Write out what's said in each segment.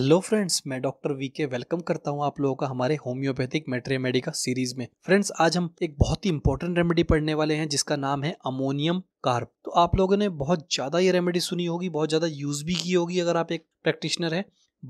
Hello friends मैं doctor V K welcome करता हूं आप लोगों का हमारे होम्योपैथिक मेट्रे मेडिका सीरीज में फ्रेंड्स आज हम एक बहुत ही इंपॉर्टेंट रेमेडी पढ़ने वाले हैं जिसका नाम है अमोनियम कार्ब तो आप लोगों ने बहुत ज़्यादा ये रेमेडी सुनी होगी बहुत ज़्यादा यूज़ भी की होगी अगर आप एक प्रैक्टिशनर है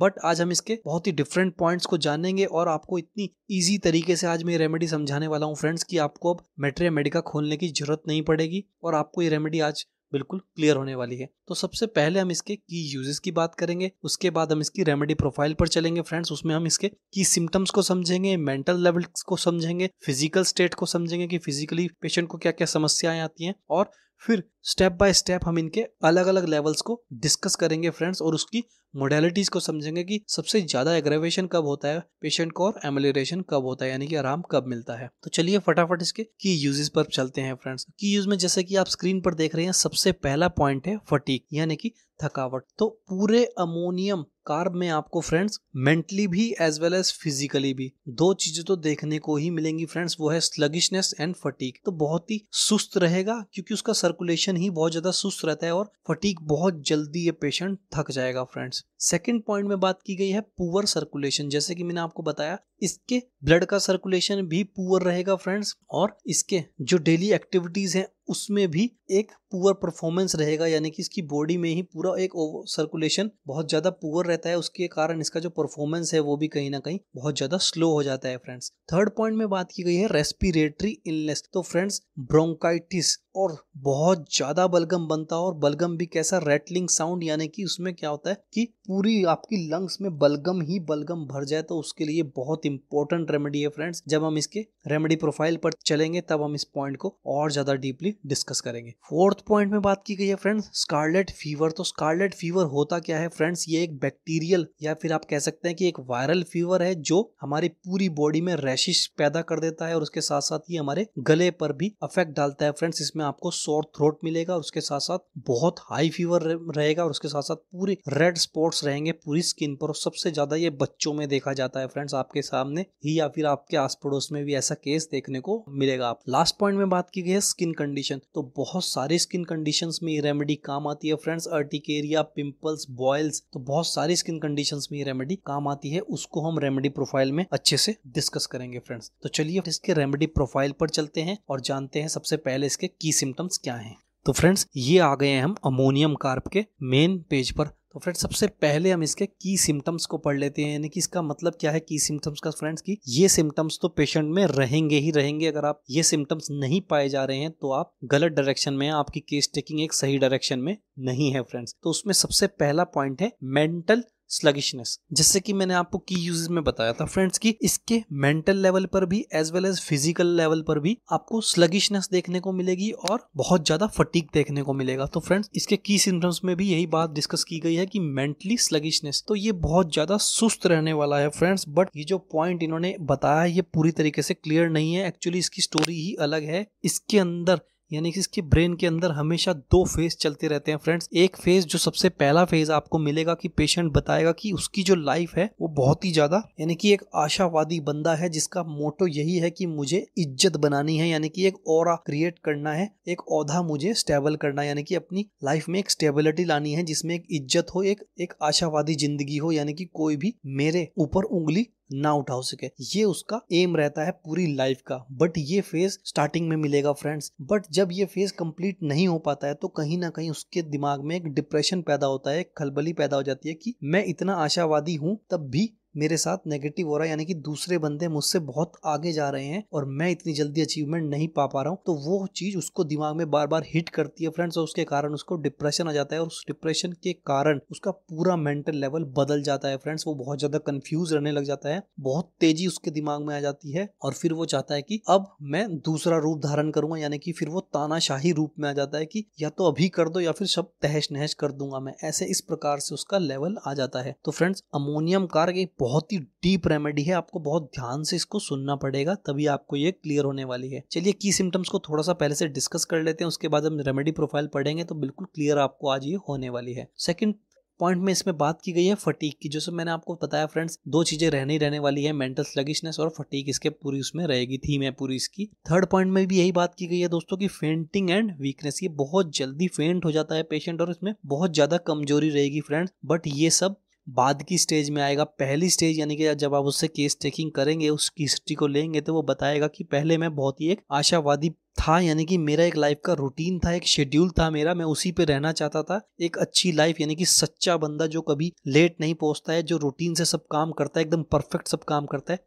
बट आज हम इसके बहुत ही डिफरेंट पॉइंट्स को जानेंगे और आपको इतनी इजी तरीके से आज मैं ये रेमेडी समझाने वाला हूँ फ्रेंड्स कि आपको अब मेट्रे मेडिका खोलने की जरूरत नहीं पड़ेगी और आपको ये रेमेडी आज बिल्कुल क्लियर होने वाली है तो सबसे पहले हम इसके की यूजेस की बात करेंगे उसके बाद हम इसकी रेमेडी प्रोफाइल पर चलेंगे फ्रेंड्स उसमें हम इसके की सिम्टम्स को समझेंगे मेंटल लेवल्स को समझेंगे फिजिकल स्टेट को समझेंगे कि फिजिकली पेशेंट को क्या क्या समस्याएं आती हैं और फिर स्टेप बाय स्टेप हम इनके अलग अलग लेवल्स को डिस्कस करेंगे फ्रेंड्स और उसकी मोडेलिटीज को समझेंगे कि सबसे ज्यादा एग्रेवेशन कब होता है पेशेंट को और एमलेशन कब होता है यानी कि आराम कब मिलता है तो चलिए फटाफट इसके की यूजेस पर चलते हैं फ्रेंड्स की यूज में जैसे कि आप स्क्रीन पर देख रहे हैं सबसे पहला पॉइंट है फटीक यानी कि थकावट तो पूरे अमोनियम कार्ब में आपको फ्रेंड्स मेंटली भी एज वेल एज फिजिकली भी दो चीजें तो देखने को ही मिलेंगी फ्रेंड्स वो है स्लगिशनेस एंड फटीक तो बहुत ही सुस्त रहेगा क्योंकि उसका सर्कुलेशन ही बहुत ज्यादा सुस्त रहता है और फटीक बहुत जल्दी ये पेशेंट थक जाएगा फ्रेंड्स सेकेंड पॉइंट में बात की गई है पुअर सर्कुलेशन जैसे कि मैंने आपको बताया इसके ब्लड का सर्कुलेशन भी पुअर रहेगा फ्रेंड्स और इसके जो डेली एक्टिविटीज हैं उसमें भी एक पुअर परफॉर्मेंस रहेगा यानी कि इसकी बॉडी में ही पूरा एक सर्कुलेशन बहुत ज़्यादा पुअर रहता है उसके कारण इसका जो परफॉर्मेंस है वो भी कहीं ना कहीं बहुत ज़्यादा स्लो हो जाता है फ्रेंड्स थर्ड पॉइंट में बात की गई है रेस्पिरेटरी इलनेस तो फ्रेंड्स ब्रोंकाइटिस और बहुत ज़्यादा बलगम बनता है और बलगम भी कैसा रेटलिंग साउंड यानी कि उसमें क्या होता है कि पूरी आपकी लंग्स में बलगम ही बलगम भर जाए तो उसके लिए बहुत इंपॉर्टेंट रेमेडी है फ्रेंड्स जब हम इसके रेमेडी प्रोफाइल पर चलेंगे तब हम इस पॉइंट को और ज़्यादा डीपली डिस्कस करेंगे फोर्थ पॉइंट में बात की गई है फ्रेंड्स स्कारलेट फीवर तो स्कारलेट फीवर होता क्या है फ्रेंड्स ये एक बैक्टीरियल या फिर आप कह सकते हैं कि एक वायरल फीवर है जो हमारी पूरी बॉडी में रैशिश पैदा कर देता है और उसके साथ साथ ये हमारे गले पर भी अफेक्ट डालता है फ्रेंड्स इसमें जिसमें आपको सोर थ्रोट मिलेगा और उसके साथ साथ बहुत हाई फीवर रहेगा और उसके साथ साथ पूरे रेड स्पॉट्स रहेंगे पूरी स्किन पर और सबसे ज्यादा ये बच्चों में देखा जाता है फ्रेंड्स आपके सामने ही या फिर आपके आस पड़ोस में भी ऐसा केस देखने को मिलेगा आप लास्ट पॉइंट में बात की गई है स्किन कंडीशन तो बहुत सारी स्किन कंडीशन में रेमेडी काम आती है फ्रेंड्स अर्टिकेरिया पिंपल्स बॉयल्स तो बहुत सारी स्किन कंडीशन में रेमेडी काम आती है उसको हम रेमेडी प्रोफाइल में अच्छे से डिस्कस करेंगे फ्रेंड्स तो चलिए इसके रेमेडी प्रोफाइल पर चलते हैं और जानते हैं सबसे पहले इसके की की सिम्टम्स क्या हैं तो फ्रेंड्स ये आ गए हैं हम अमोनियम कार्प के मेन पेज पर तो फ्रेंड्स सबसे पहले हम इसके की सिम्टम्स को पढ़ लेते हैं यानी कि इसका मतलब क्या है की सिम्टम्स का फ्रेंड्स की ये सिम्टम्स तो पेशेंट में रहेंगे ही रहेंगे अगर आप ये सिम्टम्स नहीं पाए जा रहे हैं तो आप गलत डायरेक्शन में आपकी केस टेकिंग एक सही डायरेक्शन में नहीं है फ्रेंड्स तो उसमें सबसे पहला पॉइंट है मेंटल स्लगिशनेस जैसे कि मैंने आपको की यूजेस में बताया था फ्रेंड्स कि इसके मेंटल लेवल पर भी as well as physical level पर भी आपको स्लगिशनेस देखने को मिलेगी और बहुत ज्यादा फटीक देखने को मिलेगा तो फ्रेंड्स इसके की सिम्टम्स में भी यही बात डिस्कस की गई है कि मेंटली स्लगिशनेस तो ये बहुत ज्यादा सुस्त रहने वाला है फ्रेंड्स बट ये जो पॉइंट इन्होंने बताया ये पूरी तरीके से क्लियर नहीं है एक्चुअली इसकी स्टोरी ही अलग है इसके अंदर यानी कि इसके ब्रेन के अंदर हमेशा दो फेज चलते रहते हैं फ्रेंड्स एक फेज जो सबसे पहला फेज आपको मिलेगा कि पेशेंट बताएगा कि उसकी जो लाइफ है वो बहुत ही ज्यादा यानी कि एक आशावादी बंदा है जिसका मोटो यही है कि मुझे इज्जत बनानी है यानी कि एक और क्रिएट करना है एक औधा मुझे स्टेबल करना है यानी कि अपनी लाइफ में एक स्टेबिलिटी लानी है जिसमें एक इज्जत हो एक एक आशावादी जिंदगी हो यानी कि कोई भी मेरे ऊपर उंगली ना उठा सके ये उसका एम रहता है पूरी लाइफ का बट ये फेज स्टार्टिंग में मिलेगा फ्रेंड्स बट जब ये फेज कंप्लीट नहीं हो पाता है तो कहीं ना कहीं उसके दिमाग में एक डिप्रेशन पैदा होता है खलबली पैदा हो जाती है कि मैं इतना आशावादी हूँ तब भी मेरे साथ नेगेटिव हो रहा है यानी कि दूसरे बंदे मुझसे बहुत आगे जा रहे हैं और मैं इतनी जल्दी अचीवमेंट नहीं पा पा रहा हूँ तो वो चीज़ उसको दिमाग में बार बार हिट करती है फ्रेंड्स और उसके कारण उसको डिप्रेशन आ जाता है और उस डिप्रेशन के कारण उसका पूरा मेंटल लेवल बदल जाता है फ्रेंड्स वो बहुत ज़्यादा कन्फ्यूज रहने लग जाता है बहुत तेजी उसके दिमाग में आ जाती है और फिर वो चाहता है कि अब मैं दूसरा रूप धारण करूंगा यानी कि फिर वो तानाशाही रूप में आ जाता है कि या तो अभी कर दो या फिर सब तहश नहश कर दूंगा मैं ऐसे इस प्रकार से उसका लेवल आ जाता है तो फ्रेंड्स अमोनियम कार्ग के बहुत ही डीप रेमेडी है आपको बहुत ध्यान से इसको सुनना पड़ेगा तभी आपको ये क्लियर होने वाली है चलिए की सिम्टम्स को थोड़ा सा पहले से डिस्कस कर लेते हैं उसके बाद हम रेमेडी प्रोफाइल पढ़ेंगे तो बिल्कुल क्लियर आपको आज ये होने वाली है सेकेंड पॉइंट में इसमें बात की गई है फटीक की जैसे मैंने आपको बताया फ्रेंड्स दो चीजें रहने रहने वाली है मेंटल स्लगिशनेस और फटीक इसके पूरी उसमें रहेगी थीम है पूरी इसकी थर्ड पॉइंट में भी यही बात की गई है दोस्तों की फेंटिंग एंड वीकनेस ये बहुत जल्दी फेंट हो जाता है पेशेंट और इसमें बहुत ज्यादा कमजोरी रहेगी फ्रेंड्स बट ये सब बाद की स्टेज में आएगा पहली स्टेज यानी कि जब आप उससे केस टेकिंग करेंगे उसकी हिस्ट्री को लेंगे तो वो बताएगा कि पहले मैं बहुत ही एक आशावादी था यानी कि मेरा एक लाइफ का रूटीन था एक शेड्यूल था मेरा मैं उसी पे रहना चाहता था एक अच्छी लाइफ यानी कि सच्चा बंदा जो कभी लेट नहीं पहुंचता है जो रूटीन से सब काम करता है एकदम परफेक्ट सब काम करता है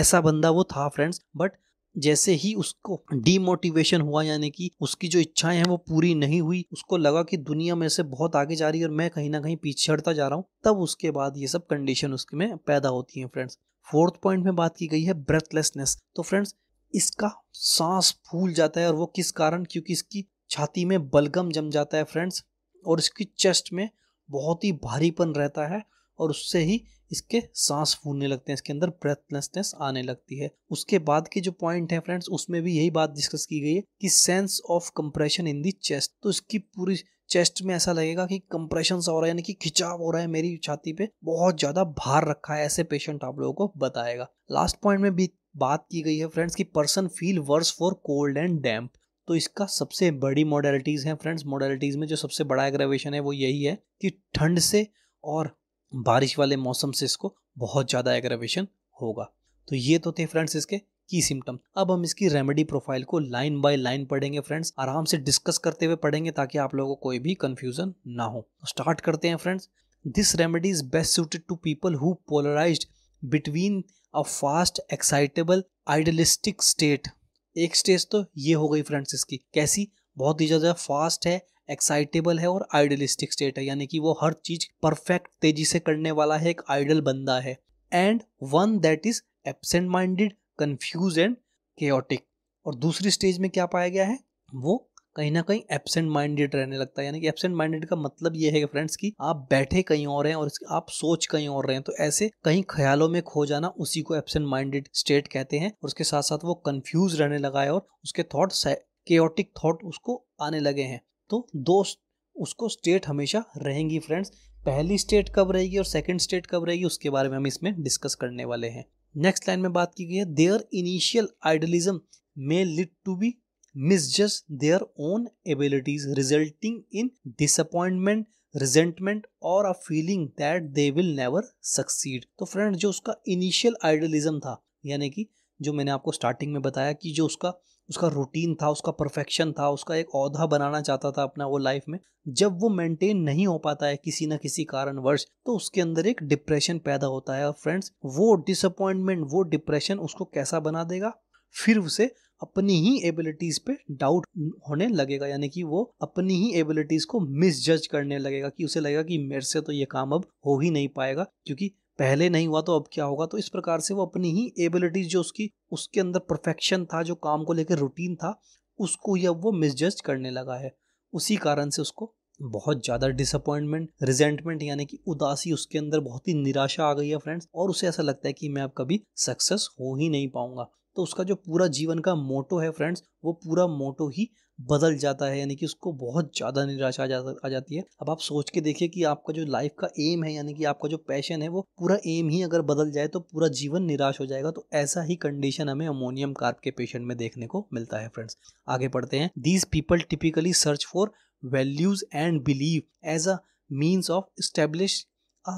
ऐसा बंदा वो था फ्रेंड्स बट जैसे ही उसको डीमोटिवेशन हुआ यानी कि उसकी जो इच्छाएं हैं वो पूरी नहीं हुई उसको लगा कि दुनिया में से बहुत आगे जा रही है और मैं कहीं ना कहीं पिछड़ता जा रहा हूँ तब उसके बाद ये सब कंडीशन उसमें पैदा होती है फ्रेंड्स फोर्थ पॉइंट में बात की गई है ब्रेथलेसनेस तो फ्रेंड्स इसका सांस फूल जाता है और वो किस कारण क्योंकि इसकी छाती में बलगम जम जाता है फ्रेंड्स और इसकी चेस्ट में बहुत ही भारीपन रहता है और उससे ही इसके सांस फूलने लगते हैं इसके अंदर ब्रेथलेसनेस आने लगती है उसके बाद के जो पॉइंट है फ्रेंड्स उसमें भी यही बात डिस्कस की गई है कि sense of compression in the chest तो इसकी पूरी चेस्ट में ऐसा लगेगा कि कंप्रेशन हो रहा है यानी कि खिंचाव हो रहा है मेरी छाती पे बहुत ज़्यादा भार रखा है ऐसे पेशेंट आप लोगों को बताएगा लास्ट पॉइंट में भी बात की गई है फ्रेंड्स कि person feel worse for cold and damp तो इसका सबसे बड़ी मॉडलिटीज़ हैं फ्रेंड्स मॉडलिटीज़ में जो सबसे बड़ा एग्रेवेशन है वो यही है कि ठंड से और बारिश वाले मौसम से इसको बहुत ज़्यादा एग्रेवेशन होगा तो ये तो थे फ्रेंड्स इसके की सिम्टम अब हम इसकी रेमेडी प्रोफाइल को लाइन बाय लाइन पढ़ेंगे फ्रेंड्स आराम से डिस्कस करते हुए पढ़ेंगे ताकि आप लोगों को कोई भी कंफ्यूजन ना हो स्टार्ट तो करते हैं friends this remedy is best suited to people who polarise between a fast excitable idealistic state एक स्टेज तो ये हो गई फ्रेंड्स इसकी कैसी बहुत ही ज़्यादा फास्ट है एक्साइटेबल है और आइडलिस्टिक स्टेट है यानी कि वो हर चीज परफेक्ट तेजी से करने वाला है एक आइडल बंदा है and one that is absent minded confused and chaotic और दूसरी स्टेज में क्या पाया गया है वो कहीं ना कहीं एबसेंट माइंडेड रहने लगता है यानी कि एबसेंट माइंडेड का मतलब ये है कि फ्रेंड्स कि आप बैठे कहीं और हैं और आप सोच कहीं और रहे हैं तो ऐसे कहीं ख्यालों में खो जाना उसी को एबसेंट माइंडेड स्टेट कहते हैं और उसके साथ साथ वो कन्फ्यूज रहने लगा है और उसके थॉट केटिक थॉट उसको आने लगे हैं तो दो उसको स्टेट हमेशा रहेंगी फ्रेंड्स पहली स्टेट कब रहेगी और सेकंड स्टेट कब रहेगी उसके बारे में हम इसमें डिस्कस करने वाले हैं नेक्स्ट लाइन में बात की गई है their initial idealism may lead to be misjudge their own abilities resulting in disappointment resentment और a feeling that they will never succeed तो फ्रेंड जो उसका इनिशियल आइडलिज्म था यानी कि जो मैंने आपको स्टार्टिंग में बताया कि जो उसका उसका रूटीन था उसका परफेक्शन था उसका एक औधा बनाना चाहता था अपना वो लाइफ में जब वो मेंटेन नहीं हो पाता है किसी ना किसी कारणवश तो उसके अंदर एक डिप्रेशन पैदा होता है और फ्रेंड्स वो डिसअपॉइंटमेंट वो डिप्रेशन उसको कैसा बना देगा फिर उसे अपनी ही एबिलिटीज पे डाउट होने लगेगा यानी कि वो अपनी ही एबिलिटीज को मिसजज करने लगेगा कि उसे लगेगा कि मेरे से तो ये काम अब हो ही नहीं पाएगा क्योंकि पहले नहीं हुआ तो अब क्या होगा तो इस प्रकार से वो अपनी ही एबिलिटीज जो उसकी उसके अंदर परफेक्शन था जो काम को लेकर रूटीन था उसको ही अब वो मिसजज करने लगा है उसी कारण से उसको बहुत ज़्यादा डिसअपॉइंटमेंट रिजेंटमेंट यानी कि उदासी उसके अंदर बहुत ही निराशा आ गई है फ्रेंड्स और उसे ऐसा लगता है कि मैं अब कभी सक्सेस हो ही नहीं पाऊंगा तो उसका जो पूरा जीवन का मोटो है फ्रेंड्स वो पूरा मोटो ही बदल जाता है यानी कि उसको बहुत ज़्यादा निराशा जा, आ जाती है अब आप सोच के देखिए कि आपका जो लाइफ का एम है यानी कि आपका जो पैशन है वो पूरा एम ही अगर बदल जाए तो पूरा जीवन निराश हो जाएगा तो ऐसा ही कंडीशन हमें अमोनियम कार्प के पेशेंट में देखने को मिलता है फ्रेंड्स आगे पढ़ते हैं these people typically search for values and believe as a means of establish a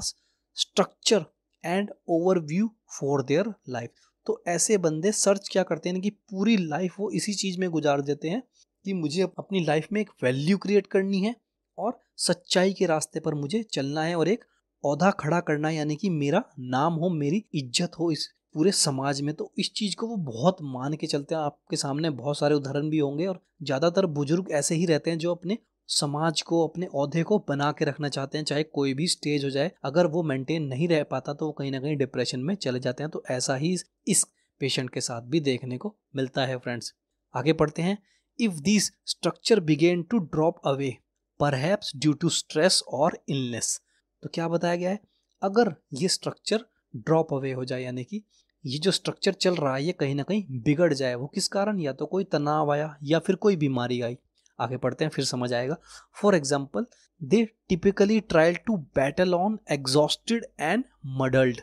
structure and overview for their life तो ऐसे बंदे सर्च क्या करते हैं कि पूरी लाइफ वो इसी चीज़ में गुजार देते हैं कि मुझे अपनी लाइफ में एक वैल्यू क्रिएट करनी है और सच्चाई के रास्ते पर मुझे चलना है और एक पौधा खड़ा करना है यानी कि मेरा नाम हो मेरी इज्जत हो इस पूरे समाज में तो इस चीज़ को वो बहुत मान के चलते हैं आपके सामने बहुत सारे उदाहरण भी होंगे और ज़्यादातर बुजुर्ग ऐसे ही रहते हैं जो अपने समाज को अपने अहदे को बना के रखना चाहते हैं चाहे कोई भी स्टेज हो जाए अगर वो मेंटेन नहीं रह पाता तो वो कहीं ना कहीं डिप्रेशन में चले जाते हैं तो ऐसा ही इस पेशेंट के साथ भी देखने को मिलता है फ्रेंड्स आगे पढ़ते हैं if these structure began to drop away perhaps due to stress or illness तो क्या बताया गया है अगर ये स्ट्रक्चर ड्रॉप अवे हो जाए यानी कि ये जो स्ट्रक्चर चल रहा है ये कहीं ना कहीं बिगड़ जाए वो किस कारण या तो कोई तनाव आया या फिर कोई बीमारी आई आगे पढ़ते हैं फिर समझ आएगा for example they typically trial to battle on exhausted and muddled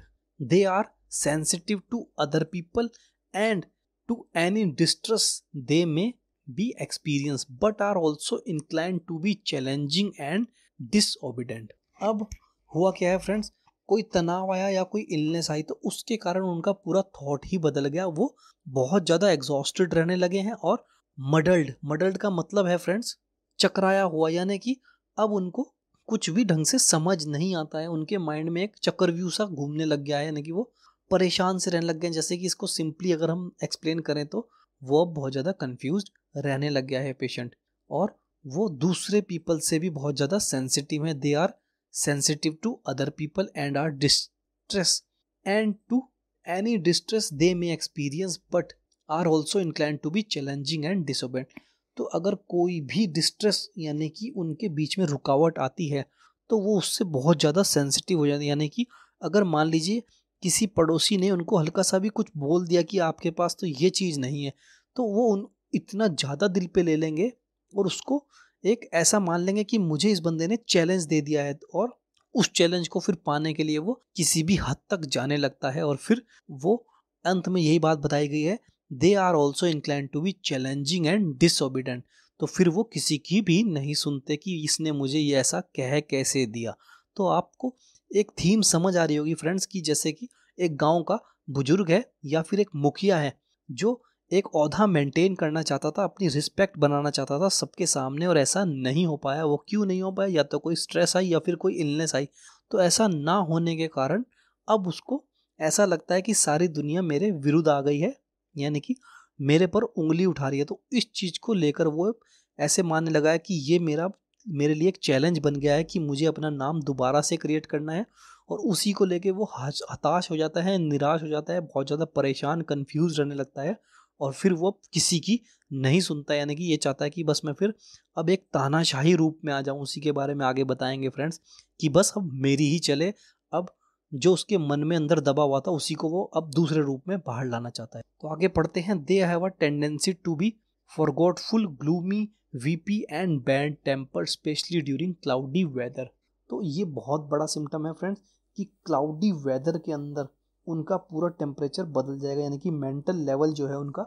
they are sensitive to other people and to any distress they may be experienced but are also inclined to be challenging and disobedient. अब हुआ क्या है friends कोई तनाव आया या कोई illness आई तो उसके कारण उनका पूरा थॉट ही बदल गया वो बहुत ज़्यादा एग्जॉस्टेड रहने लगे हैं और मडल्ड मडल्ड का मतलब है फ्रेंड्स चकराया हुआ यानी कि अब उनको कुछ भी ढंग से समझ नहीं आता है उनके माइंड में एक चक्रव्यू सा घूमने लग गया है यानी कि वो परेशान से रहने लग गए जैसे कि इसको सिंपली अगर हम एक्सप्लेन करें तो वो अब बहुत ज़्यादा कन्फ्यूज रहने लग गया है पेशेंट और वो दूसरे पीपल से भी बहुत ज़्यादा सेंसिटिव है they are sensitive to other people and are distress and to any distress they may experience but are also incline to be challenging and disobedient तो अगर कोई भी डिस्ट्रेस यानी कि उनके बीच में रुकावट आती है तो वो उससे बहुत ज़्यादा सेंसिटिव हो जाती है यानी कि अगर मान लीजिए किसी पड़ोसी ने उनको हल्का सा भी कुछ बोल दिया कि आपके पास तो ये चीज़ नहीं है तो वो उन इतना ज़्यादा दिल पे ले लेंगे और उसको एक ऐसा मान लेंगे कि मुझे इस बंदे ने चैलेंज दे दिया है और उस चैलेंज को फिर पाने के लिए वो किसी भी हद तक जाने लगता है और फिर वो अंत में यही बात बताई गई है they are also incline to be challenging and disobedient तो फिर वो किसी की भी नहीं सुनते कि इसने मुझे ये ऐसा कह कैसे दिया तो आपको एक थीम समझ आ रही होगी फ्रेंड्स की जैसे कि एक गांव का बुजुर्ग है या फिर एक मुखिया है जो एक औधा मेंटेन करना चाहता था अपनी रिस्पेक्ट बनाना चाहता था सबके सामने और ऐसा नहीं हो पाया वो क्यों नहीं हो पाया या तो कोई स्ट्रेस आई या फिर कोई इलनेस आई तो ऐसा ना होने के कारण अब उसको ऐसा लगता है कि सारी दुनिया मेरे विरुद्ध आ गई है यानी कि मेरे पर उंगली उठा रही है तो इस चीज़ को लेकर वो ऐसे मानने लगा है कि ये मेरा मेरे लिए एक चैलेंज बन गया है कि मुझे अपना नाम दोबारा से क्रिएट करना है और उसी को लेके वो हताश हो जाता है निराश हो जाता है बहुत ज़्यादा परेशान कन्फ्यूज रहने लगता है और फिर वो किसी की नहीं सुनता यानी कि ये चाहता है कि बस मैं फिर अब एक तानाशाही रूप में आ जाऊँ उसी के बारे में आगे बताएंगे फ्रेंड्स कि बस अब मेरी ही चले अब जो उसके मन में अंदर दबा हुआ था उसी को वो अब दूसरे रूप में बाहर लाना चाहता है तो आगे पढ़ते हैं they have a tendency to be forgetful gloomy weepy and temper especially during cloudy weather तो ये बहुत बड़ा सिम्टम है फ्रेंड्स कि क्लाउडी वेदर के अंदर उनका पूरा टेम्परेचर बदल जाएगा यानी कि मेंटल लेवल जो है उनका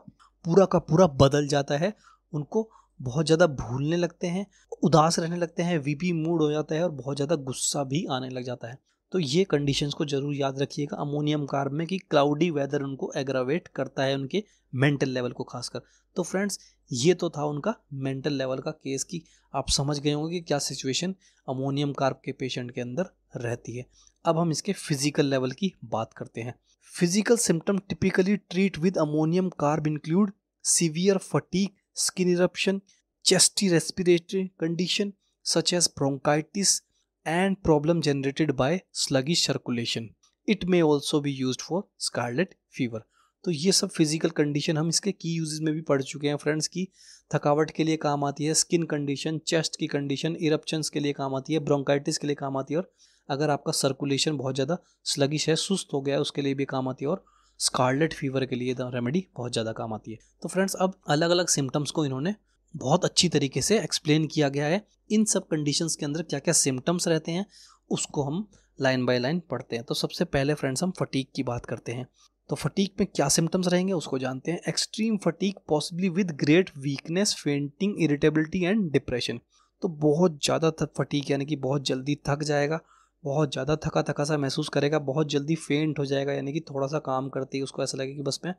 पूरा का पूरा बदल जाता है उनको बहुत ज़्यादा भूलने लगते हैं उदास रहने लगते हैं वीपी मूड हो जाता है और बहुत ज़्यादा गुस्सा भी आने लग जाता है तो ये कंडीशंस को ज़रूर याद रखिएगा अमोनियम कार्ब में कि क्लाउडी वेदर उनको एग्रावेट करता है उनके मेंटल लेवल को खासकर तो फ्रेंड्स ये तो था उनका मेंटल लेवल का केस कि आप समझ गए होंगे कि क्या सिचुएशन अमोनियम कार्ब के पेशेंट के अंदर रहती है अब हम इसके फिजिकल लेवल की बात करते हैं physical symptom typically treat with ammonium carb include severe fatigue skin eruption chesty respiratory condition such as bronchitis and problem generated by sluggish circulation it may also be use for scarlet fever तो ये सब physical condition हम इसके की usage में भी पढ़ चुके हैं फ्रेंड्स की थकावट के लिए काम आती है स्किन कंडीशन चेस्ट की कंडीशन इरप्शंस के लिए काम आती है ब्रोंकाइटिस के लिए काम आती है और अगर आपका सर्कुलेशन बहुत ज़्यादा स्लगिश है सुस्त हो गया है उसके लिए भी काम आती है और स्कारलेट फीवर के लिए रेमेडी बहुत ज़्यादा काम आती है तो फ्रेंड्स अब अलग अलग सिम्टम्स को इन्होंने बहुत अच्छी तरीके से एक्सप्लेन किया गया है इन सब कंडीशंस के अंदर क्या क्या सिम्टम्स रहते हैं उसको हम लाइन बाय लाइन पढ़ते हैं तो सबसे पहले फ्रेंड्स हम फटीक की बात करते हैं तो फटीक में क्या सिम्टम्स रहेंगे उसको जानते हैं extreme fatigue possibly with great weakness fainting irritability and depression तो बहुत ज़्यादा फटीक यानी कि बहुत जल्दी थक जाएगा बहुत ज़्यादा थका थका सा महसूस करेगा बहुत जल्दी फेंट हो जाएगा यानी कि थोड़ा सा काम करते ही उसको ऐसा लगेगा कि बस मैं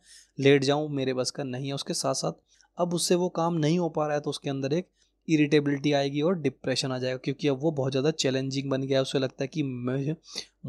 लेट जाऊँ मेरे बस का नहीं है उसके साथ साथ अब उससे वो काम नहीं हो पा रहा है तो उसके अंदर एक इरिटेबिलिटी आएगी और डिप्रेशन आ जाएगा क्योंकि अब वो बहुत ज़्यादा चैलेंजिंग बन गया है उसे लगता है कि मैं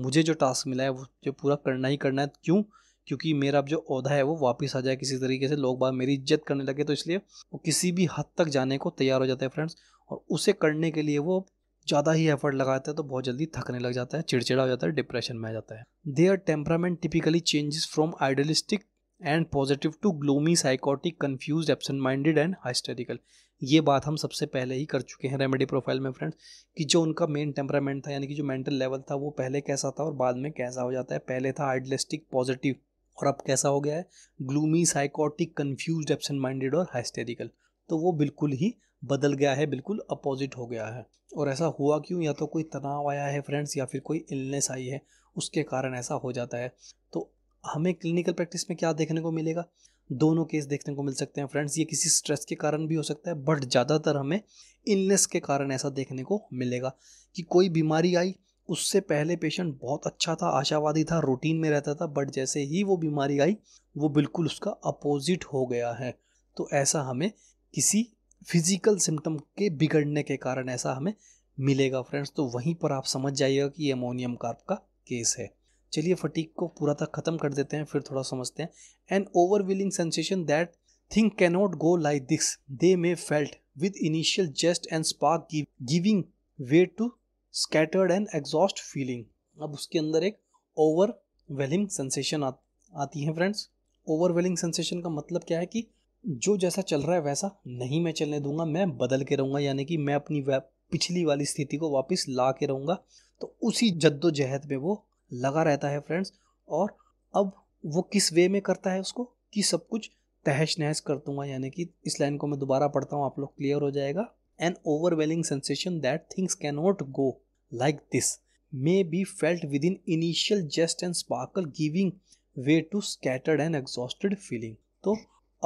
मुझे जो टास्क मिला है वो जो पूरा करना ही करना है तो क्यों क्योंकि मेरा अब जो अहदा है वो वापस आ जाए किसी तरीके से लोग बार मेरी इज्जत करने लगे तो इसलिए वो किसी भी हद तक जाने को तैयार हो जाता है फ्रेंड्स और उसे करने के लिए वो ज़्यादा ही एफर्ट लगाता है तो बहुत जल्दी थकने लग जाता है चिड़चिड़ा हो जाता है डिप्रेशन में आ जाता है their temperament typically changes from idealistic and positive to gloomy psychotic confused absent minded and hysterical ये बात हम सबसे पहले ही कर चुके हैं रेमेडी प्रोफाइल में फ्रेंड्स कि जो उनका मेन टेम्परामेंट था यानी कि जो मेंटल लेवल था वो पहले कैसा था और बाद में कैसा हो जाता है पहले था आइडलिस्टिक पॉजिटिव और अब कैसा हो गया है gloomy psychotic confused absent minded और हाइस्टेरिकल तो वो बिल्कुल ही बदल गया है बिल्कुल अपोजिट हो गया है और ऐसा हुआ क्यों या तो कोई तनाव आया है फ्रेंड्स या फिर कोई इलनेस आई है उसके कारण ऐसा हो जाता है हमें क्लिनिकल प्रैक्टिस में क्या देखने को मिलेगा दोनों केस देखने को मिल सकते हैं फ्रेंड्स ये किसी स्ट्रेस के कारण भी हो सकता है बट ज़्यादातर हमें इलनेस के कारण ऐसा देखने को मिलेगा कि कोई बीमारी आई उससे पहले पेशेंट बहुत अच्छा था आशावादी था रूटीन में रहता था बट जैसे ही वो बीमारी आई वो बिल्कुल उसका अपोजिट हो गया है तो ऐसा हमें किसी फिजिकल सिम्टम के बिगड़ने के कारण ऐसा हमें मिलेगा फ्रेंड्स तो वहीं पर आप समझ जाइएगा कि अमोनियम कार्प का केस है चलिए फटीक को पूरा तक ख़त्म कर देते हैं फिर थोड़ा समझते हैं an overwhelming sensation that thing cannot go like this they may felt with initial zest and spark giving way to scattered and exhaust feeling अब उसके अंदर एक ओवरवेलिंग सेंसेशन आ, आती है फ्रेंड्स ओवरवेलिंग सेंसेशन का मतलब क्या है कि जो जैसा चल रहा है वैसा नहीं मैं चलने दूंगा मैं बदल के रहूंगा यानी कि मैं अपनी पिछली वाली स्थिति को वापस ला के रहूंगा तो उसी जद्दोजहद में वो लगा रहता है फ्रेंड्स और अब वो किस वे में करता है उसको कि सब कुछ तहस नहस कर दूंगा यानी कि इस लाइन को मैं दोबारा पढ़ता हूँ आप लोग क्लियर हो जाएगा an overwhelming sensation that things can not go like this may be felt with in initial just and sparkle giving way to scattered and exhausted feeling तो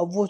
अब वो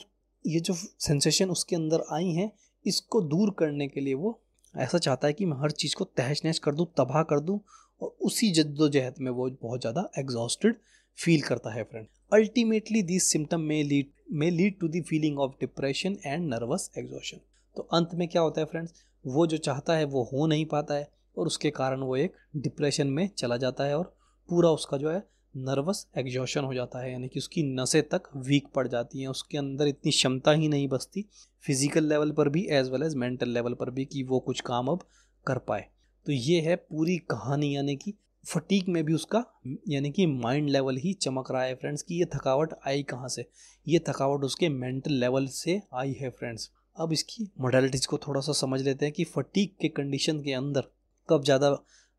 ये जो सेंसेशन उसके अंदर आई हैं इसको दूर करने के लिए वो ऐसा चाहता है कि मैं हर चीज़ को तहस नहस कर दूँ तबाह कर दूँ और उसी जद्दोजहद में वो बहुत ज़्यादा एग्जॉस्टेड फील करता है फ्रेंड अल्टीमेटली दिस सिम्टम में लीड में lead to the feeling of depression and nervous exhaustion तो अंत में क्या होता है फ्रेंड्स वो जो चाहता है वो हो नहीं पाता है और उसके कारण वो एक डिप्रेशन में चला जाता है और पूरा उसका जो है नर्वस एग्जॉशन हो जाता है यानी कि उसकी नसें तक वीक पड़ जाती हैं उसके अंदर इतनी क्षमता ही नहीं बचती फिजिकल लेवल पर भी as well as mental level पर भी कि वो कुछ काम अब कर पाए तो ये है पूरी कहानी यानी कि फटीक में भी उसका यानी कि माइंड लेवल ही चमक रहा है फ्रेंड्स कि ये थकावट आई कहाँ से ये थकावट उसके मेंटल लेवल से आई है फ्रेंड्स अब इसकी मोडलिटीज को थोड़ा सा समझ लेते हैं कि फटीक के कंडीशन के अंदर कब ज़्यादा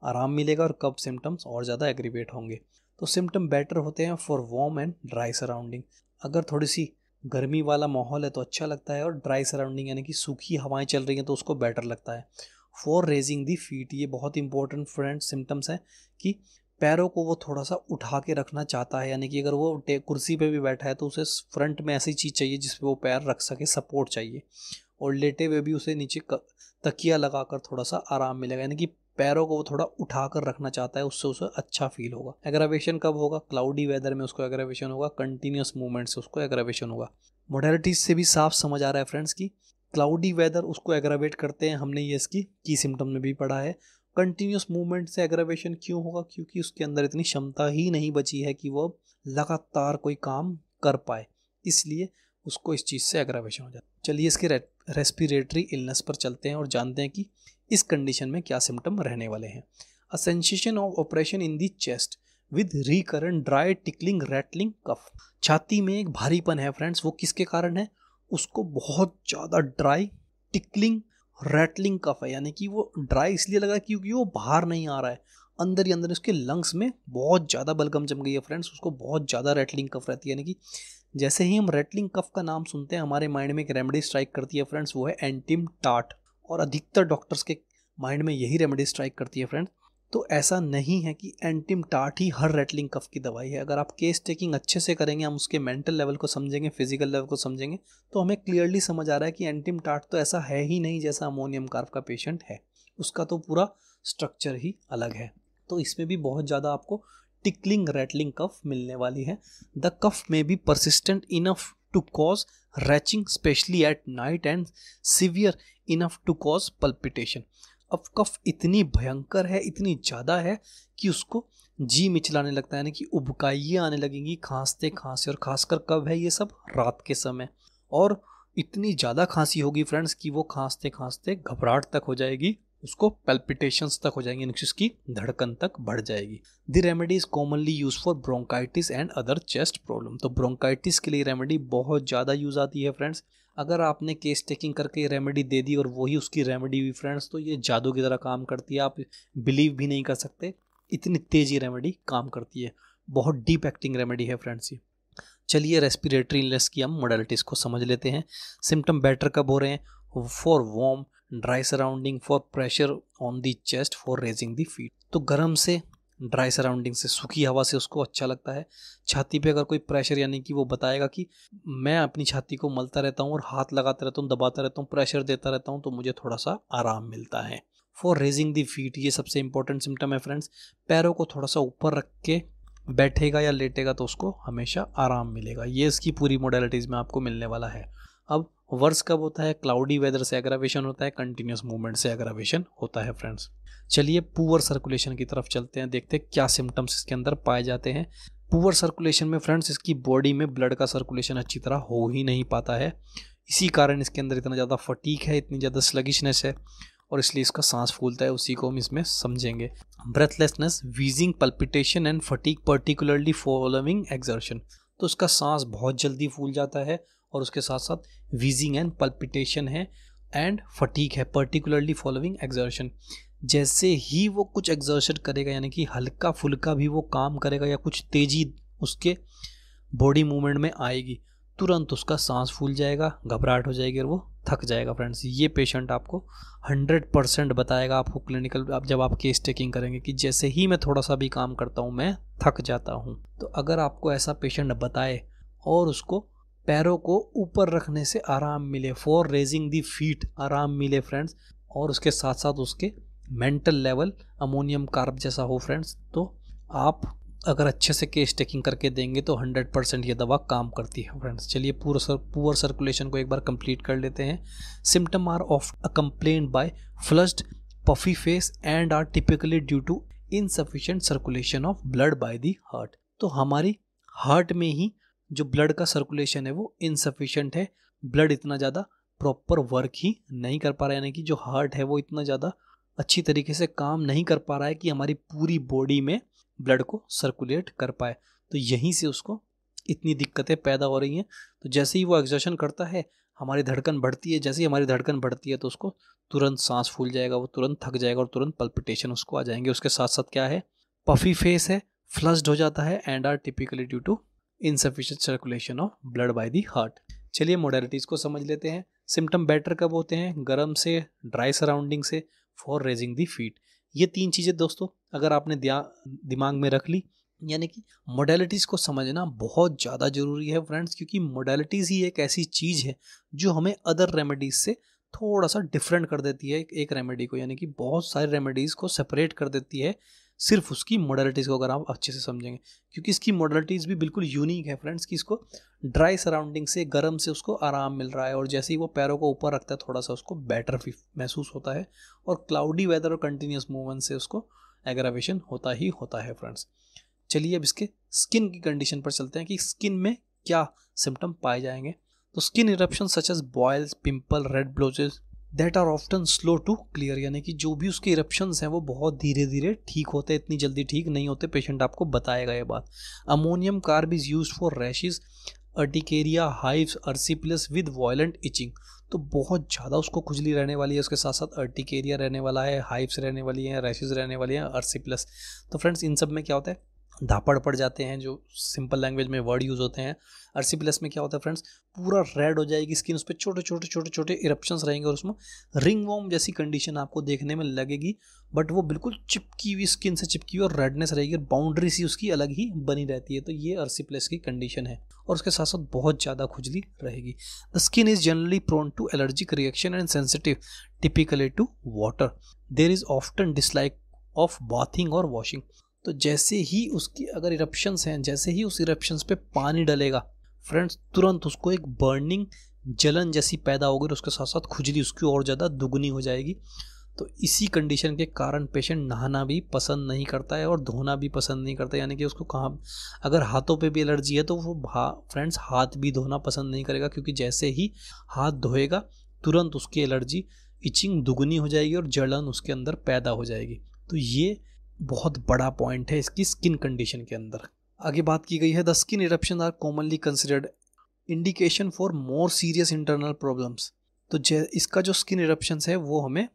आराम मिलेगा और कब सिम्टम्स और ज़्यादा एग्रीवेट होंगे तो सिम्टम बेटर होते हैं for warm and dry surrounding अगर थोड़ी सी गर्मी वाला माहौल है तो अच्छा लगता है और ड्राई सराउंडिंग यानी कि सूखी हवाएं चल रही हैं तो उसको बेटर लगता है फॉर रेजिंग दी फीट ये बहुत इंपॉर्टेंट फ्रेंड सिम्टम्स हैं कि पैरों को वो थोड़ा सा उठा के रखना चाहता है यानी कि अगर वो कुर्सी पे भी बैठा है तो उसे फ्रंट में ऐसी चीज़ चाहिए जिसपे वो पैर रख सके सपोर्ट चाहिए और लेटे हुए भी उसे नीचे तकिया लगा कर थोड़ा सा आराम मिलेगा यानी कि पैरों को वो थोड़ा उठा कर रखना चाहता है उससे उसे अच्छा फील होगा एग्रावेशन कब होगा क्लाउडी वेदर में उसको एग्रावेशन होगा कंटिन्यूस मूवमेंट से उसको एग्रावेशन होगा मोडेलिटीज से भी साफ समझ आ रहा है फ्रेंड्स की क्लाउडी वेदर उसको एग्रावेट करते हैं हमने ये इसकी की सिम्टम में भी पढ़ा है कंटिन्यूस मूवमेंट से एग्रावेशन क्यों होगा क्योंकि उसके अंदर इतनी क्षमता ही नहीं बची है कि वो लगातार कोई काम कर पाए इसलिए उसको इस चीज़ से एग्रावेशन हो जाता है चलिए इसके रेस्पिरेटरी इलनेस पर चलते हैं और जानते हैं कि इस कंडीशन में क्या सिम्टम रहने वाले हैं a sensation of oppression in the chest with recurrent dry tickling rattling cough छाती में एक भारीपन है फ्रेंड्स वो किसके कारण है उसको बहुत ज़्यादा ड्राई टिकलिंग रैटलिंग कफ है यानी कि वो ड्राई इसलिए लगा क्योंकि वो बाहर नहीं आ रहा है अंदर ही अंदर उसके लंग्स में बहुत ज़्यादा बलगम जम गई है फ्रेंड्स उसको बहुत ज़्यादा रैटलिंग कफ रहती है यानी कि जैसे ही हम रेटलिंग कफ का नाम सुनते हैं हमारे माइंड में एक रेमेडी स्ट्राइक करती है फ्रेंड्स वो है एंटीम टाट और अधिकतर डॉक्टर्स के माइंड में यही रेमेडी स्ट्राइक करती है फ्रेंड्स तो ऐसा नहीं है कि एंटिमटाट ही हर रेटलिंग कफ की दवाई है अगर आप केस टेकिंग अच्छे से करेंगे हम उसके मेंटल लेवल को समझेंगे फिजिकल लेवल को समझेंगे तो हमें क्लियरली समझ आ रहा है कि एंटिमटाट तो ऐसा है ही नहीं जैसा अमोनियम कार्प का पेशेंट है उसका तो पूरा स्ट्रक्चर ही अलग है तो इसमें भी बहुत ज़्यादा आपको टिकलिंग रेटलिंग कफ मिलने वाली है the cough may be persistent enough to cause retching especially at night and severe enough to cause palpitation अब कफ इतनी भयंकर है इतनी ज़्यादा है कि उसको जी मिचलाने लगता है यानी कि उबकाइए आने लगेंगी खांसते खांसे और खासकर कब है ये सब रात के समय और इतनी ज़्यादा खांसी होगी फ्रेंड्स कि वो खांसते खांसते घबराहट तक हो जाएगी उसको पेल्पिटेशंस तक हो जाएंगे उसकी धड़कन तक बढ़ जाएगी the remedy is commonly use for bronchitis and other chest problem तो ब्रोंकाइटिस के लिए रेमेडी बहुत ज़्यादा यूज आती है फ्रेंड्स अगर आपने केस टेकिंग करके रेमेडी दे दी और वही उसकी रेमेडी हुई फ्रेंड्स तो ये जादू की तरह काम करती है आप बिलीव भी नहीं कर सकते इतनी तेज़ी रेमेडी काम करती है बहुत डीप एक्टिंग रेमेडी है फ्रेंड्स ये चलिए रेस्पिरेटरी इलनेस की हम मोडलिटीज़ को समझ लेते हैं सिम्टम बेटर कब हो रहे हैं for warm dry surrounding for pressure on the chest for raising the feet तो गर्म से ड्राई सराउंडिंग से सूखी हवा से उसको अच्छा लगता है छाती पे अगर कोई प्रेशर यानी कि वो बताएगा कि मैं अपनी छाती को मलता रहता हूँ और हाथ लगाता रहता हूँ दबाता रहता हूँ प्रेशर देता रहता हूँ तो मुझे थोड़ा सा आराम मिलता है फॉर रेजिंग दी फीट ये सबसे इंपॉर्टेंट सिम्टम है फ्रेंड्स पैरों को थोड़ा सा ऊपर रख के बैठेगा या लेटेगा तो उसको हमेशा आराम मिलेगा ये इसकी पूरी मोडेलिटीज़ में आपको मिलने वाला है अब वर्स कब होता है क्लाउडी वेदर से एग्रावेशन होता है कंटिन्यूस मूवमेंट से एग्रावेशन होता है फ्रेंड्स चलिए पुअर सर्कुलेशन की तरफ चलते हैं देखते हैं क्या सिम्टम्स इसके अंदर पाए जाते हैं पुअर सर्कुलेशन में फ्रेंड्स इसकी बॉडी में ब्लड का सर्कुलेशन अच्छी तरह हो ही नहीं पाता है इसी कारण इसके अंदर इतना ज़्यादा फटीक है इतनी ज़्यादा स्लगिशनेस है और इसलिए इसका सांस फूलता है उसी को हम इसमें समझेंगे breathlessness wheezing palpitation and fatigue particularly following exertion तो उसका सांस बहुत जल्दी फूल जाता है और उसके साथ साथ वीजिंग एंड पल्पिटेशन है एंड फटीक है पर्टिकुलरली फॉलोइंग एक्जर्शन जैसे ही वो कुछ एग्जर्शन करेगा यानी कि हल्का फुल्का भी वो काम करेगा या कुछ तेज़ी उसके बॉडी मूवमेंट में आएगी तुरंत उसका सांस फूल जाएगा घबराहट हो जाएगी और वो थक जाएगा फ्रेंड्स ये पेशेंट आपको 100 परसेंट बताएगा आपको क्लिनिकल आप जब आप केस टेकिंग करेंगे कि जैसे ही मैं थोड़ा सा भी काम करता हूँ मैं थक जाता हूँ तो अगर आपको ऐसा पेशेंट बताए और उसको पैरों को ऊपर रखने से आराम मिले फॉर रेजिंग दी फीट आराम मिले फ्रेंड्स और उसके साथ साथ उसके मेंटल लेवल अमोनियम कार्ब जैसा हो फ्रेंड्स तो आप अगर अच्छे से केस टेकिंग करके देंगे तो 100 परसेंट यह दवा काम करती है फ्रेंड्स चलिए पूरा सर पुअर सर्कुलेशन को एक बार कंप्लीट कर लेते हैं symptom are of a complain by flushed puffy face and are typically due to insufficient circulation of blood by the heart तो हमारी हार्ट में ही जो ब्लड का सर्कुलेशन है वो इनसफिशेंट है ब्लड इतना ज़्यादा प्रॉपर वर्क ही नहीं कर पा रहा यानी कि जो हार्ट है वो इतना ज़्यादा अच्छी तरीके से काम नहीं कर पा रहा है कि हमारी पूरी बॉडी में ब्लड को सर्कुलेट कर पाए तो यहीं से उसको इतनी दिक्कतें पैदा हो रही हैं तो जैसे ही वो एग्जर्शन करता है हमारी धड़कन बढ़ती है जैसे ही हमारी धड़कन बढ़ती है तो उसको तुरंत सांस फूल जाएगा वो तुरंत थक जाएगा और तुरंत पल्पिटेशन उसको आ जाएंगे उसके साथ साथ क्या है पफी फेस है फ्लस्ड हो जाता है and are typically due to insufficient circulation of blood by the heart चलिए मोडेलिटीज़ को समझ लेते हैं सिम्टम बेटर कब होते हैं गर्म से ड्राई सराउंडिंग से फॉर रेजिंग दी फीट ये तीन चीज़ें दोस्तों अगर आपने दिमाग में रख ली यानी कि मोडेलिटीज़ को समझना बहुत ज़्यादा ज़रूरी है फ्रेंड्स क्योंकि मोडेलिटीज़ ही एक ऐसी चीज़ है जो हमें अदर रेमेडीज़ से थोड़ा सा डिफरेंट कर देती है एक रेमेडी को यानी कि बहुत सारी रेमेडीज़ को सेपरेट कर देती है सिर्फ उसकी मॉडलिटीज को अगर आप अच्छे से समझेंगे क्योंकि इसकी मॉडलिटीज़ भी बिल्कुल यूनिक है फ्रेंड्स कि इसको ड्राई सराउंडिंग से गर्म से उसको आराम मिल रहा है और जैसे ही वो पैरों को ऊपर रखता है थोड़ा सा उसको बेटर महसूस होता है और क्लाउडी वेदर और कंटिन्यूस मूवमेंट से उसको एग्रावेशन होता ही होता है फ्रेंड्स चलिए अब इसके स्किन की कंडीशन पर चलते हैं कि स्किन में क्या सिम्टम पाए जाएंगे तो skin eruption such as boils pimple red blotches that are often slow to clear यानी कि जो भी उसके इरप्शंस हैं वो बहुत धीरे धीरे ठीक होते इतनी जल्दी ठीक नहीं होते पेशेंट आपको बताएगा ये बात ammonium carb is use for rashes urticaria hives erysipelas with violent itching तो बहुत ज़्यादा उसको खुजली रहने वाली है उसके साथ साथ अर्टिकेरिया रहने वाला है हाइव्स रहने वाली हैं रैशेज रहने वाली हैं अर्सीप्लस तो फ्रेंड्स इन सब में क्या होता है धापड़ पड़ जाते हैं जो सिंपल लैंग्वेज में वर्ड यूज़ होते हैं आर प्लस में क्या होता है फ्रेंड्स पूरा रेड हो जाएगी स्किन उस पर छोटे छोटे छोटे छोटे इरप्शंस रहेंगे और उसमें रिंग वॉम जैसी कंडीशन आपको देखने में लगेगी बट वो बिल्कुल चिपकी हुई स्किन से चिपकी हुई और रेडनेस रहेगी और बाउंड्री सी उसकी अलग ही बनी रहती है तो ये अर्सी प्लस की कंडीशन है और उसके साथ साथ बहुत ज़्यादा खुजली रहेगी the skin is generally prone to allergic reaction and sensitive typically to water there is often dislike of bathing और वॉशिंग तो जैसे ही उसकी अगर इरप्शंस हैं जैसे ही उस इरप्शंस पे पानी डलेगा फ्रेंड्स तुरंत उसको एक बर्निंग जलन जैसी पैदा होगी और उसके साथ साथ खुजली उसकी और ज़्यादा दुगनी हो जाएगी तो इसी कंडीशन के कारण पेशेंट नहाना भी पसंद नहीं करता है और धोना भी पसंद नहीं करता यानी कि उसको कहाँ अगर हाथों पे भी एलर्जी है तो वो फ्रेंड्स हाथ भी धोना पसंद नहीं करेगा क्योंकि जैसे ही हाथ धोएगा तुरंत उसकी एलर्जी इचिंग दुगनी हो जाएगी और जलन उसके अंदर पैदा हो जाएगी तो ये बहुत बड़ा पॉइंट है इसकी स्किन कंडीशन के अंदर आगे बात की गई है the skin eruption are commonly considered indication for more serious internal problems तो जै इसका जो स्किन इरप्शन है वो हमें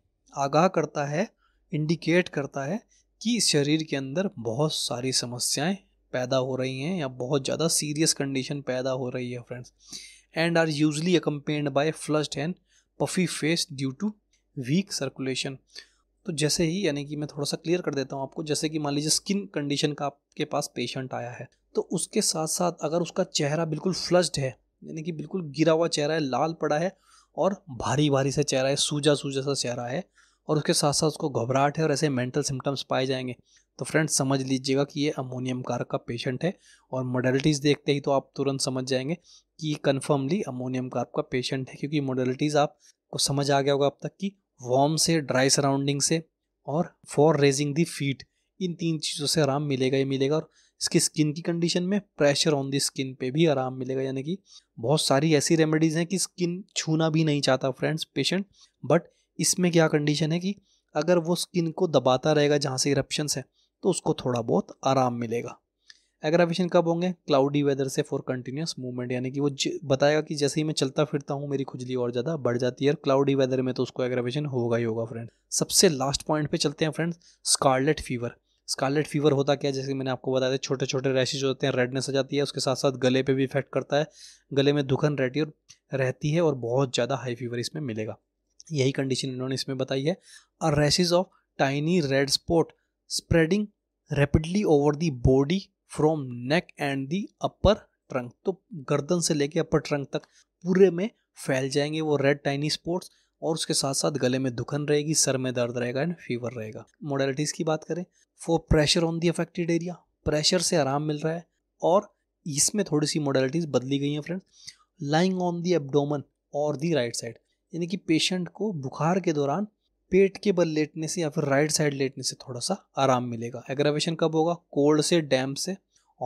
आगाह करता है इंडिकेट करता है कि शरीर के अंदर बहुत सारी समस्याएं पैदा हो रही हैं या बहुत ज़्यादा सीरियस कंडीशन पैदा हो रही है friends and are usually accompanied by flushed and puffy face due to weak circulation तो जैसे ही यानी कि मैं थोड़ा सा क्लियर कर देता हूँ आपको जैसे कि मान लीजिए स्किन कंडीशन का आपके पास पेशेंट आया है तो उसके साथ साथ अगर उसका चेहरा बिल्कुल फ्लस्ड है यानी कि बिल्कुल गिरा हुआ चेहरा है लाल पड़ा है और भारी भारी सा चेहरा है सूजा सूजा सा चेहरा है और उसके साथ साथ उसको घबराहट है और ऐसे मेंटल सिम्टम्स पाए जाएंगे तो फ्रेंड्स समझ लीजिएगा कि ये अमोनियम कार का पेशेंट है और मोडलिटीज़ देखते ही तो आप तुरंत समझ जाएंगे कि कन्फर्मली अमोनियम कार का पेशेंट है क्योंकि मोडलिटीज़ आपको समझ आ गया होगा अब तक कि वार्म से ड्राई सराउंडिंग से और फॉर रेजिंग दी फीट इन तीन चीज़ों से आराम मिलेगा ही मिलेगा और इसकी स्किन की कंडीशन में प्रेशर ऑन दी स्किन पे भी आराम मिलेगा यानी कि बहुत सारी ऐसी रेमेडीज़ हैं कि स्किन छूना भी नहीं चाहता फ्रेंड्स पेशेंट बट इसमें क्या कंडीशन है कि अगर वो स्किन को दबाता रहेगा जहाँ से इरप्शंस है तो उसको थोड़ा बहुत आराम मिलेगा एग्रावेशन कब होंगे क्लाउडी वेदर से फॉर कंटिन्यूस मूवमेंट यानी कि वो बताएगा कि जैसे ही मैं चलता फिरता हूँ मेरी खुजली और ज़्यादा बढ़ जाती है और क्लाउडी वेदर में तो उसको एग्रावेशन होगा ही होगा फ्रेंड सबसे लास्ट पॉइंट पे चलते हैं friend scarlet fever scarlet fever होता क्या है जैसे मैंने आपको बताया छोटे छोटे रैशेज होते हैं रेडनेस आ जाती है उसके साथ साथ गले पर भी इफेक्ट करता है गले में दुखन रहती और रहती है और बहुत ज़्यादा हाई फीवर इसमें मिलेगा यही कंडीशन इन्होंने इसमें बताई है और rashes of tiny red spot spreading rapidly over the body from neck and the upper trunk तो गर्दन से लेके अपर ट्रंक तक पूरे में फैल जाएंगे वो रेड टाइनी स्पॉट्स और उसके साथ साथ गले में दुखन रहेगी सर में दर्द रहेगा एंड फीवर रहेगा मोडलिटीज की बात करें for pressure on the affected area pressure से आराम मिल रहा है और इसमें थोड़ी सी मोडलिटीज बदली गई हैं friends lying on the abdomen और दी राइट साइड यानी कि पेशेंट को बुखार के दौरान पेट के बल लेटने से या फिर राइट साइड लेटने से थोड़ा सा आराम मिलेगा एग्रावेशन कब होगा कोल्ड से डैम्प से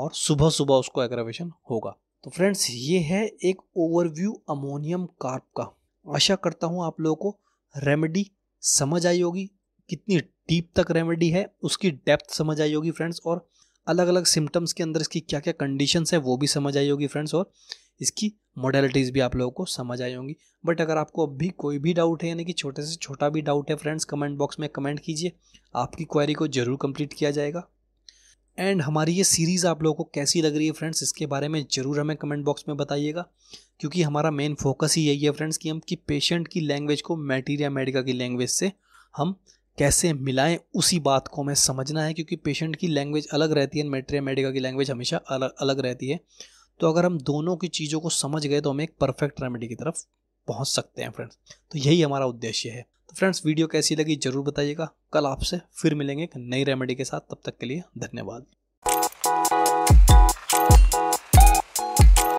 और सुबह सुबह उसको एग्रावेशन होगा तो फ्रेंड्स ये है एक ओवरव्यू अमोनियम कार्प का आशा करता हूँ आप लोगों को रेमेडी समझ आई होगी कितनी डीप तक रेमेडी है उसकी डेप्थ समझ आई होगी फ्रेंड्स और अलग अलग सिम्टम्स के अंदर इसकी क्या क्या कंडीशंस है वो भी समझ आई होगी फ्रेंड्स और इसकी मॉडलिटीज़ भी आप लोगों को समझ आई होंगी बट अगर आपको अब भी कोई भी डाउट है यानी कि छोटे से छोटा भी डाउट है फ्रेंड्स कमेंट बॉक्स में कमेंट कीजिए आपकी क्वेरी को ज़रूर कंप्लीट किया जाएगा एंड हमारी ये सीरीज़ आप लोगों को कैसी लग रही है फ्रेंड्स इसके बारे में ज़रूर हमें कमेंट बॉक्स में बताइएगा क्योंकि हमारा मेन फोकस ही यही है फ्रेंड्स कि हम कि पेशेंट की लैंग्वेज को मैटीरिया मेडिका की लैंग्वेज से हम कैसे मिलाएं उसी बात को हमें समझना है क्योंकि पेशेंट की लैंग्वेज अलग रहती है मैटेरिया मेडिका की लैंग्वेज हमेशा अलग अलग रहती है तो अगर हम दोनों की चीज़ों को समझ गए तो हम एक परफेक्ट रेमेडी की तरफ पहुंच सकते हैं फ्रेंड्स तो यही हमारा उद्देश्य है तो फ्रेंड्स वीडियो कैसी लगी ज़रूर बताइएगा कल आपसे फिर मिलेंगे एक नई रेमेडी के साथ तब तक के लिए धन्यवाद